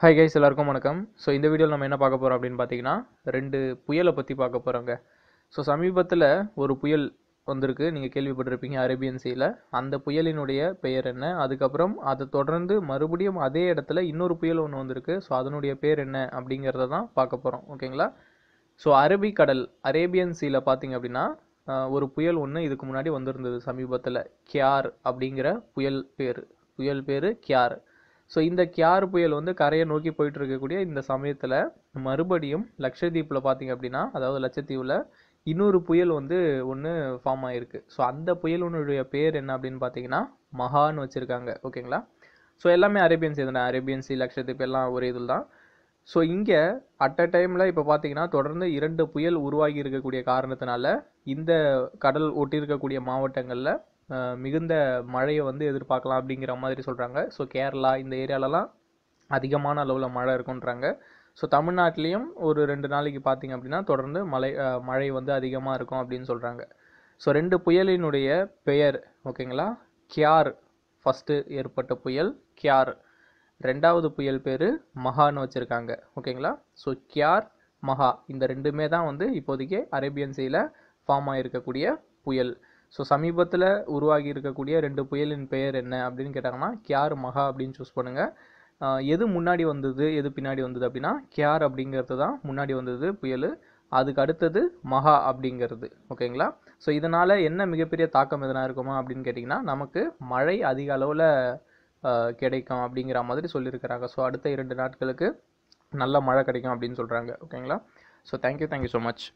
hi guys எல்லாருக்கும் வணக்கம் so இந்த வீடியோவில் நம்ம என்ன பார்க்க போகிறோம் அப்படின்னு பார்த்தீங்கன்னா ரெண்டு புயலை பற்றி பார்க்க போகிறோங்க ஸோ சமீபத்தில் ஒரு புயல் வந்திருக்கு நீங்கள் கேள்விப்பட்டிருப்பீங்க அரேபியன் சீல அந்த புயலினுடைய பெயர் என்ன அதுக்கப்புறம் அதை தொடர்ந்து மறுபடியும் அதே இடத்துல இன்னொரு புயல் ஒன்று வந்திருக்கு ஸோ அதனுடைய பேர் என்ன அப்படிங்கிறத தான் பார்க்க போகிறோம் ஓகேங்களா ஸோ அரபிக்கடல் அரேபியன் சீல பார்த்தீங்க அப்படின்னா ஒரு புயல் ஒன்று இதுக்கு முன்னாடி வந்திருந்தது சமீபத்தில் கியார் அப்படிங்கிற புயல் பேர் புயல் பேர் கியார் ஸோ இந்த கியார் புயல் வந்து கரையை நோக்கி போயிட்டு இருக்கக்கூடிய இந்த சமயத்தில் மறுபடியும் லட்சத்தீப்பில் பார்த்தீங்க அப்படின்னா அதாவது லட்சத்தீவில் இன்னொரு புயல் வந்து ஒன்று ஃபார்ம் ஆகிருக்கு ஸோ அந்த புயலுடைய பேர் என்ன அப்படின்னு பார்த்தீங்கன்னா மகான்னு வச்சுருக்காங்க ஓகேங்களா ஸோ எல்லாமே அரேபியன் தானே அரேபியன் சி லட்சத்தீப் எல்லாம் ஒரே இதில் தான் ஸோ இங்கே அட் அ டைமில் இப்போ பார்த்தீங்கன்னா தொடர்ந்து இரண்டு புயல் உருவாகி இருக்கக்கூடிய காரணத்தினால இந்த கடல் ஒட்டி இருக்கக்கூடிய மாவட்டங்களில் மிகுந்த மழையை வந்து எதிர்பார்க்கலாம் அப்படிங்கிற மாதிரி சொல்கிறாங்க ஸோ கேரளா இந்த ஏரியாலலாம் அதிகமான அளவில் மழை இருக்குன்றாங்க ஸோ தமிழ்நாட்டிலையும் ஒரு ரெண்டு நாளைக்கு பார்த்திங்க அப்படின்னா தொடர்ந்து மழை மழை வந்து அதிகமாக இருக்கும் அப்படின்னு சொல்கிறாங்க ஸோ ரெண்டு புயலினுடைய பெயர் ஓகேங்களா கியார் ஃபஸ்ட்டு ஏற்பட்ட புயல் கியார் ரெண்டாவது புயல் பேர் மகான்னு வச்சுருக்காங்க ஓகேங்களா ஸோ கியார் மஹா இந்த ரெண்டுமே தான் வந்து இப்போதைக்கு அரேபியன் சீல ஃபார்ம் ஆகிருக்கக்கூடிய புயல் ஸோ சமீபத்தில் உருவாகி இருக்கக்கூடிய ரெண்டு புயலின் பெயர் என்ன அப்படின்னு கேட்டாங்கன்னா கியார் மகா அப்படின்னு சூஸ் பண்ணுங்கள் எது முன்னாடி வந்தது எது பின்னாடி வந்தது அப்படின்னா கியார் அப்படிங்கிறது தான் முன்னாடி வந்தது புயல் அதுக்கு அடுத்தது மகா அப்படிங்கிறது ஓகேங்களா ஸோ இதனால் என்ன மிகப்பெரிய தாக்கம் எதனா இருக்குமா அப்படின்னு கேட்டிங்கன்னா நமக்கு மழை அதிக அளவில் கிடைக்கும் அப்படிங்கிற மாதிரி சொல்லியிருக்கிறாங்க ஸோ அடுத்த இரண்டு நாட்களுக்கு நல்ல மழை கிடைக்கும் அப்படின்னு சொல்கிறாங்க ஓகேங்களா so thank you thank you so much